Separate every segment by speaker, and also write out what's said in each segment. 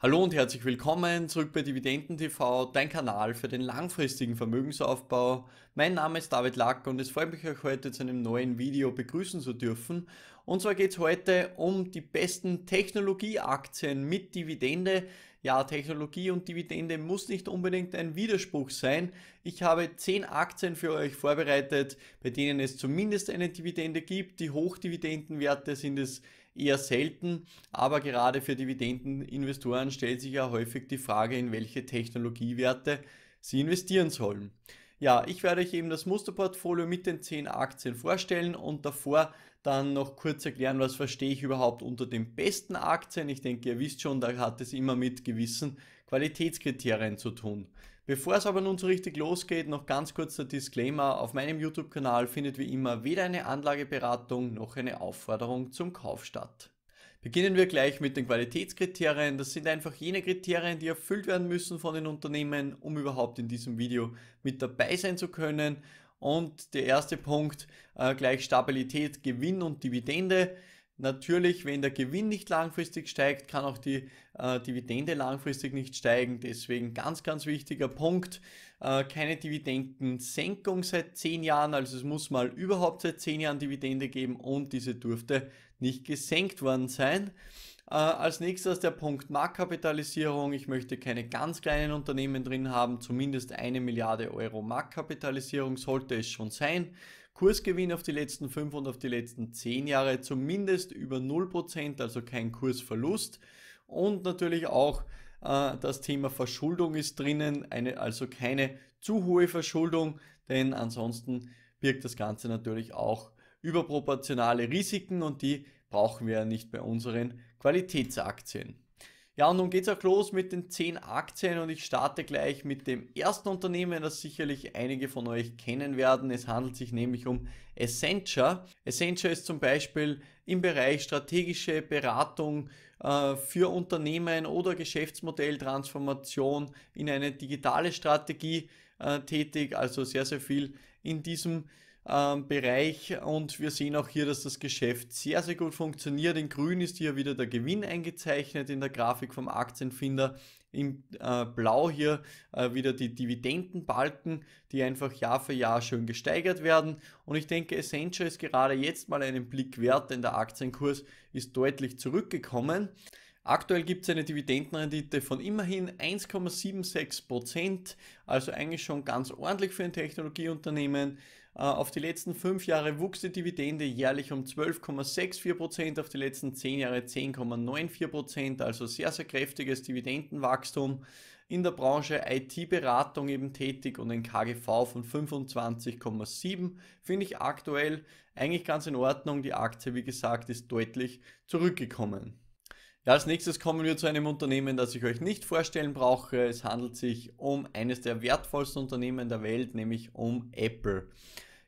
Speaker 1: Hallo und herzlich willkommen zurück bei Dividenden TV, dein Kanal für den langfristigen Vermögensaufbau. Mein Name ist David Lack und es freut mich, euch heute zu einem neuen Video begrüßen zu dürfen. Und zwar geht es heute um die besten Technologieaktien mit Dividende. Ja, Technologie und Dividende muss nicht unbedingt ein Widerspruch sein. Ich habe 10 Aktien für euch vorbereitet, bei denen es zumindest eine Dividende gibt. Die Hochdividendenwerte sind es eher selten, aber gerade für Dividendeninvestoren stellt sich ja häufig die Frage, in welche Technologiewerte sie investieren sollen. Ja, ich werde euch eben das Musterportfolio mit den 10 Aktien vorstellen und davor dann noch kurz erklären, was verstehe ich überhaupt unter den besten Aktien. Ich denke, ihr wisst schon, da hat es immer mit gewissen Qualitätskriterien zu tun. Bevor es aber nun so richtig losgeht, noch ganz kurzer Disclaimer. Auf meinem YouTube-Kanal findet wie immer weder eine Anlageberatung noch eine Aufforderung zum Kauf statt. Beginnen wir gleich mit den Qualitätskriterien. Das sind einfach jene Kriterien, die erfüllt werden müssen von den Unternehmen, um überhaupt in diesem Video mit dabei sein zu können. Und der erste Punkt, äh, gleich Stabilität, Gewinn und Dividende. Natürlich, wenn der Gewinn nicht langfristig steigt, kann auch die äh, Dividende langfristig nicht steigen. Deswegen ganz, ganz wichtiger Punkt, äh, keine Dividendensenkung seit 10 Jahren. Also es muss mal überhaupt seit 10 Jahren Dividende geben und diese dürfte nicht gesenkt worden sein. Äh, als nächstes der Punkt Marktkapitalisierung. Ich möchte keine ganz kleinen Unternehmen drin haben. Zumindest eine Milliarde Euro Marktkapitalisierung sollte es schon sein. Kursgewinn auf die letzten 5 und auf die letzten 10 Jahre zumindest über 0%, also kein Kursverlust. Und natürlich auch äh, das Thema Verschuldung ist drinnen, eine, also keine zu hohe Verschuldung, denn ansonsten birgt das Ganze natürlich auch überproportionale Risiken und die brauchen wir ja nicht bei unseren Qualitätsaktien. Ja, und nun geht's auch los mit den 10 Aktien und ich starte gleich mit dem ersten Unternehmen, das sicherlich einige von euch kennen werden. Es handelt sich nämlich um Essentia. Essentia ist zum Beispiel im Bereich strategische Beratung äh, für Unternehmen oder Geschäftsmodelltransformation in eine digitale Strategie äh, tätig, also sehr, sehr viel in diesem Bereich. Ähm, Bereich und wir sehen auch hier, dass das Geschäft sehr, sehr gut funktioniert. In grün ist hier wieder der Gewinn eingezeichnet in der Grafik vom Aktienfinder. In äh, Blau hier äh, wieder die Dividendenbalken, die einfach Jahr für Jahr schön gesteigert werden. Und ich denke, Essential ist gerade jetzt mal einen Blick wert, denn der Aktienkurs ist deutlich zurückgekommen. Aktuell gibt es eine Dividendenrendite von immerhin 1,76%, also eigentlich schon ganz ordentlich für ein Technologieunternehmen. Äh, auf die letzten fünf Jahre wuchs die Dividende jährlich um 12,64%, auf die letzten zehn Jahre 10,94%, also sehr, sehr kräftiges Dividendenwachstum. In der Branche IT-Beratung eben tätig und ein KGV von 25,7 finde ich aktuell eigentlich ganz in Ordnung. Die Aktie, wie gesagt, ist deutlich zurückgekommen als nächstes kommen wir zu einem Unternehmen, das ich euch nicht vorstellen brauche. Es handelt sich um eines der wertvollsten Unternehmen der Welt, nämlich um Apple.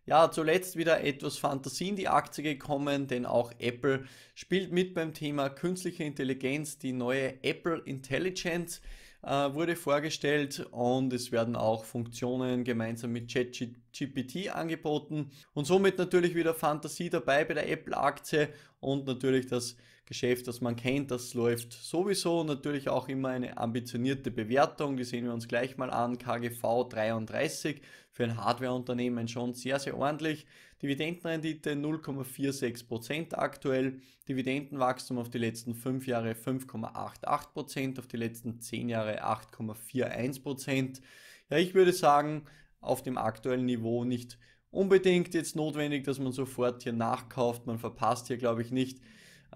Speaker 1: Ja, zuletzt wieder etwas Fantasie in die Aktie gekommen, denn auch Apple spielt mit beim Thema künstliche Intelligenz. Die neue Apple Intelligence äh, wurde vorgestellt und es werden auch Funktionen gemeinsam mit ChatGPT angeboten und somit natürlich wieder Fantasie dabei bei der Apple-Aktie und natürlich das Geschäft, das man kennt, das läuft sowieso. Natürlich auch immer eine ambitionierte Bewertung, die sehen wir uns gleich mal an. KGV 33 für ein Hardwareunternehmen schon sehr, sehr ordentlich. Dividendenrendite 0,46% aktuell. Dividendenwachstum auf die letzten 5 Jahre 5,88%, auf die letzten 10 Jahre 8,41%. Ja, ich würde sagen, auf dem aktuellen Niveau nicht unbedingt jetzt notwendig, dass man sofort hier nachkauft. Man verpasst hier, glaube ich, nicht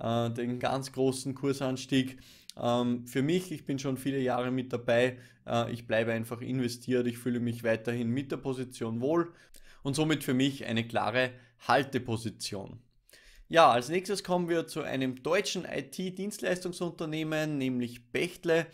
Speaker 1: äh, den ganz großen Kursanstieg. Ähm, für mich, ich bin schon viele Jahre mit dabei, äh, ich bleibe einfach investiert, ich fühle mich weiterhin mit der Position wohl und somit für mich eine klare Halteposition. Ja, als nächstes kommen wir zu einem deutschen IT-Dienstleistungsunternehmen, nämlich Bechtle,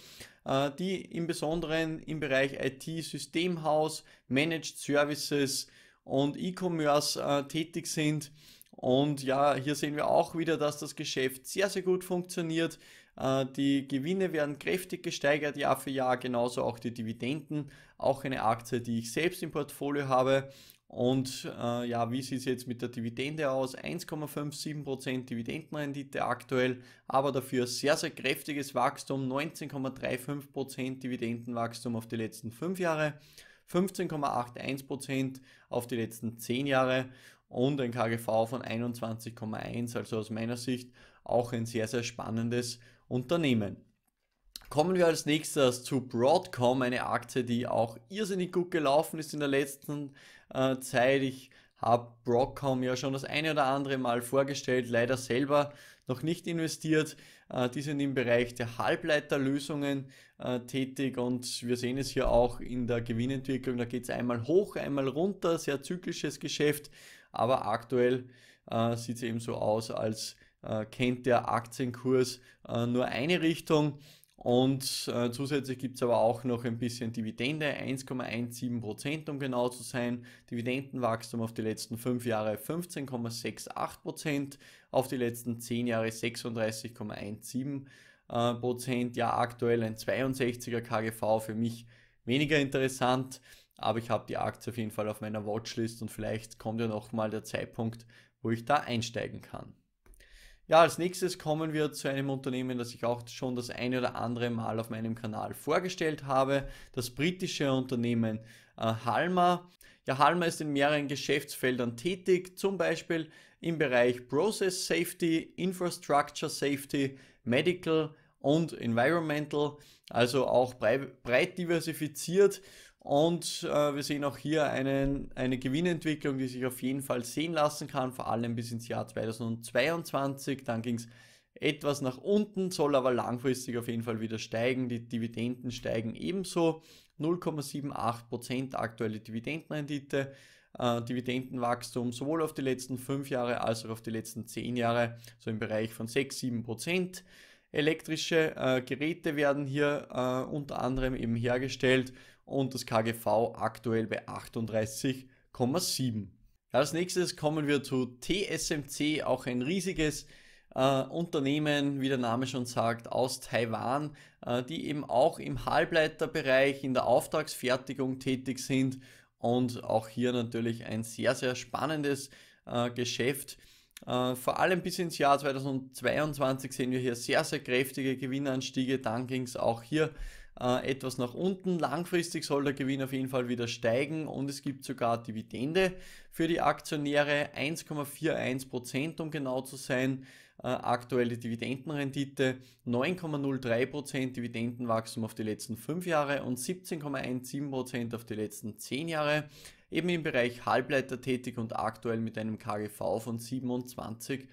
Speaker 1: äh, die im Besonderen im Bereich IT-Systemhaus, Managed Services und E-Commerce äh, tätig sind und ja, hier sehen wir auch wieder, dass das Geschäft sehr, sehr gut funktioniert. Äh, die Gewinne werden kräftig gesteigert Jahr für Jahr, genauso auch die Dividenden. Auch eine Aktie, die ich selbst im Portfolio habe. Und äh, ja, wie sieht es jetzt mit der Dividende aus? 1,57% Dividendenrendite aktuell, aber dafür sehr, sehr kräftiges Wachstum, 19,35% Dividendenwachstum auf die letzten 5 Jahre, 15,81% auf die letzten 10 Jahre und ein KGV von 21,1. Also aus meiner Sicht auch ein sehr, sehr spannendes Unternehmen. Kommen wir als nächstes zu Broadcom, eine Aktie, die auch irrsinnig gut gelaufen ist in der letzten äh, Zeit. Ich habe Broadcom ja schon das eine oder andere Mal vorgestellt, leider selber noch nicht investiert. Äh, die sind im Bereich der Halbleiterlösungen äh, tätig und wir sehen es hier auch in der Gewinnentwicklung. Da geht es einmal hoch, einmal runter, sehr zyklisches Geschäft aber aktuell äh, sieht es eben so aus, als äh, kennt der Aktienkurs äh, nur eine Richtung. Und äh, zusätzlich es aber auch noch ein bisschen Dividende, 1,17 um genau zu sein. Dividendenwachstum auf die letzten 5 Jahre 15,68 auf die letzten 10 Jahre 36,17 äh, Ja, aktuell ein 62er KGV, für mich weniger interessant aber ich habe die Aktie auf jeden Fall auf meiner Watchlist und vielleicht kommt ja nochmal der Zeitpunkt, wo ich da einsteigen kann. Ja, als nächstes kommen wir zu einem Unternehmen, das ich auch schon das eine oder andere Mal auf meinem Kanal vorgestellt habe, das britische Unternehmen äh, Halma. Ja, Halma ist in mehreren Geschäftsfeldern tätig, zum Beispiel im Bereich Process Safety, Infrastructure Safety, Medical und Environmental, also auch breit diversifiziert und äh, wir sehen auch hier einen, eine Gewinnentwicklung, die sich auf jeden Fall sehen lassen kann, vor allem bis ins Jahr 2022. Dann ging es etwas nach unten, soll aber langfristig auf jeden Fall wieder steigen. Die Dividenden steigen ebenso. 0,78% aktuelle Dividendenrendite, äh, Dividendenwachstum sowohl auf die letzten 5 Jahre als auch auf die letzten 10 Jahre, so im Bereich von 6-7%. Elektrische äh, Geräte werden hier äh, unter anderem eben hergestellt und das KGV aktuell bei 38,7. Als nächstes kommen wir zu TSMC, auch ein riesiges äh, Unternehmen, wie der Name schon sagt, aus Taiwan, äh, die eben auch im Halbleiterbereich in der Auftragsfertigung tätig sind und auch hier natürlich ein sehr, sehr spannendes äh, Geschäft. Äh, vor allem bis ins Jahr 2022 sehen wir hier sehr, sehr kräftige Gewinnanstiege. Dann ging es auch hier äh, etwas nach unten. Langfristig soll der Gewinn auf jeden Fall wieder steigen und es gibt sogar Dividende für die Aktionäre 1,41% um genau zu sein. Äh, aktuelle Dividendenrendite 9,03% Dividendenwachstum auf die letzten 5 Jahre und 17,17% auf die letzten 10 Jahre eben im Bereich Halbleiter tätig und aktuell mit einem KGV von 27,8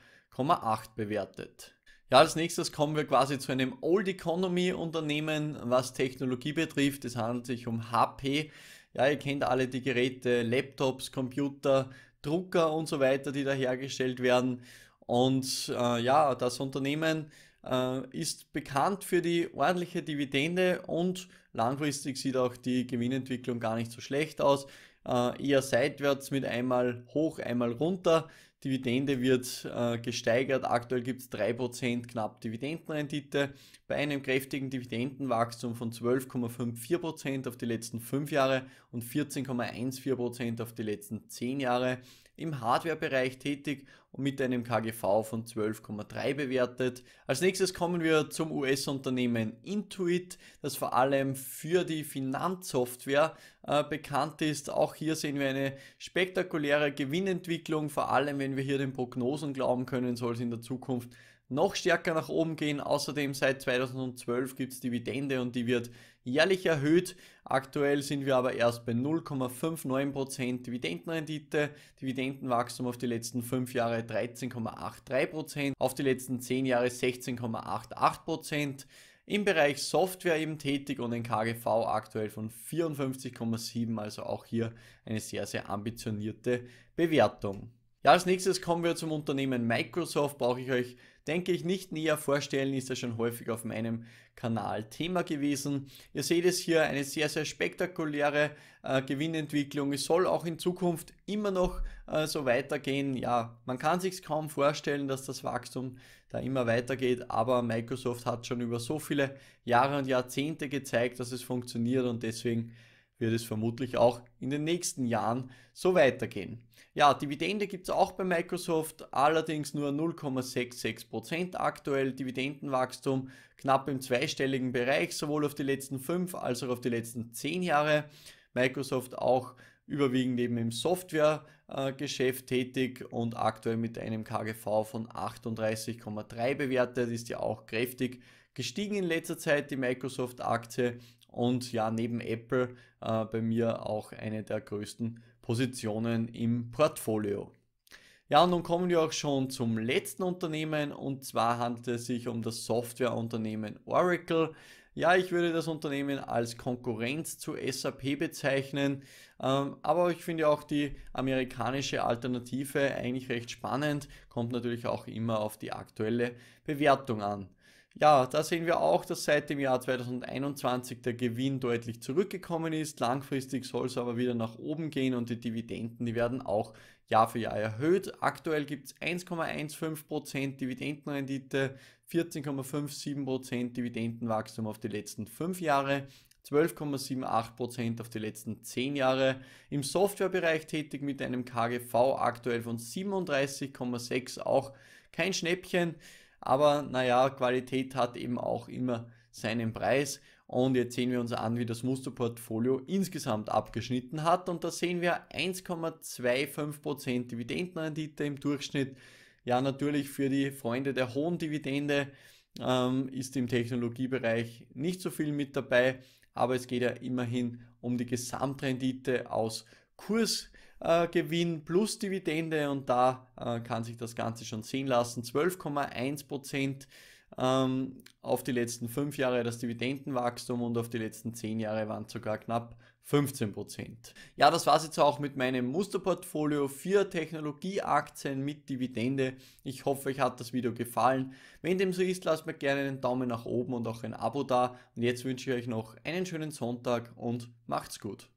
Speaker 1: bewertet. Ja, als nächstes kommen wir quasi zu einem Old Economy Unternehmen, was Technologie betrifft. Es handelt sich um HP. Ja, ihr kennt alle die Geräte, Laptops, Computer, Drucker und so weiter, die da hergestellt werden. Und äh, ja, das Unternehmen äh, ist bekannt für die ordentliche Dividende und langfristig sieht auch die Gewinnentwicklung gar nicht so schlecht aus. Äh, eher seitwärts mit einmal hoch, einmal runter. Dividende wird äh, gesteigert. Aktuell gibt es 3% knapp Dividendenrendite. Bei einem kräftigen Dividendenwachstum von 12,54% auf die letzten 5 Jahre und 14,14% auf die letzten 10 Jahre im Hardware-Bereich tätig und mit einem KGV von 12,3 bewertet. Als nächstes kommen wir zum US-Unternehmen Intuit, das vor allem für die Finanzsoftware äh, bekannt ist. Auch hier sehen wir eine spektakuläre Gewinnentwicklung, vor allem wenn wir hier den Prognosen glauben können, soll es in der Zukunft noch stärker nach oben gehen. Außerdem seit 2012 gibt es Dividende und die wird jährlich erhöht. Aktuell sind wir aber erst bei 0,59% Dividendenrendite. Dividendenwachstum auf die letzten 5 Jahre 13,83%, auf die letzten 10 Jahre 16,88%. Im Bereich Software eben tätig und ein KGV aktuell von 54,7, also auch hier eine sehr, sehr ambitionierte Bewertung als nächstes kommen wir zum Unternehmen Microsoft. Brauche ich euch, denke ich, nicht näher vorstellen, ist ja schon häufig auf meinem Kanal Thema gewesen. Ihr seht es hier, eine sehr, sehr spektakuläre äh, Gewinnentwicklung. Es soll auch in Zukunft immer noch äh, so weitergehen. Ja, man kann sich kaum vorstellen, dass das Wachstum da immer weitergeht, aber Microsoft hat schon über so viele Jahre und Jahrzehnte gezeigt, dass es funktioniert und deswegen wird es vermutlich auch in den nächsten Jahren so weitergehen. Ja, Dividende gibt es auch bei Microsoft, allerdings nur 0,66% aktuell. Dividendenwachstum knapp im zweistelligen Bereich, sowohl auf die letzten fünf als auch auf die letzten zehn Jahre. Microsoft auch überwiegend eben im Softwaregeschäft tätig und aktuell mit einem KGV von 38,3 bewertet, ist ja auch kräftig gestiegen in letzter Zeit, die Microsoft-Aktie. Und ja, neben Apple äh, bei mir auch eine der größten Positionen im Portfolio. Ja, und nun kommen wir auch schon zum letzten Unternehmen und zwar handelt es sich um das Softwareunternehmen Oracle. Ja, ich würde das Unternehmen als Konkurrenz zu SAP bezeichnen, ähm, aber ich finde auch die amerikanische Alternative eigentlich recht spannend, kommt natürlich auch immer auf die aktuelle Bewertung an. Ja, da sehen wir auch, dass seit dem Jahr 2021 der Gewinn deutlich zurückgekommen ist. Langfristig soll es aber wieder nach oben gehen und die Dividenden, die werden auch Jahr für Jahr erhöht. Aktuell gibt es 1,15% Dividendenrendite, 14,57% Dividendenwachstum auf die letzten 5 Jahre. 12,78% auf die letzten 10 Jahre, im Softwarebereich tätig mit einem KGV aktuell von 37,6, auch kein Schnäppchen. Aber naja, Qualität hat eben auch immer seinen Preis. Und jetzt sehen wir uns an, wie das Musterportfolio insgesamt abgeschnitten hat. Und da sehen wir 1,25% Dividendenrendite im Durchschnitt. Ja, natürlich für die Freunde der hohen Dividende ähm, ist im Technologiebereich nicht so viel mit dabei. Aber es geht ja immerhin um die Gesamtrendite aus Kurs. Äh, Gewinn plus Dividende und da äh, kann sich das Ganze schon sehen lassen. 12,1 Prozent ähm, auf die letzten fünf Jahre das Dividendenwachstum und auf die letzten zehn Jahre waren sogar knapp 15%. Ja, das war es jetzt auch mit meinem Musterportfolio. Vier Technologieaktien mit Dividende. Ich hoffe, euch hat das Video gefallen. Wenn dem so ist, lasst mir gerne einen Daumen nach oben und auch ein Abo da. Und jetzt wünsche ich euch noch einen schönen Sonntag und macht's gut.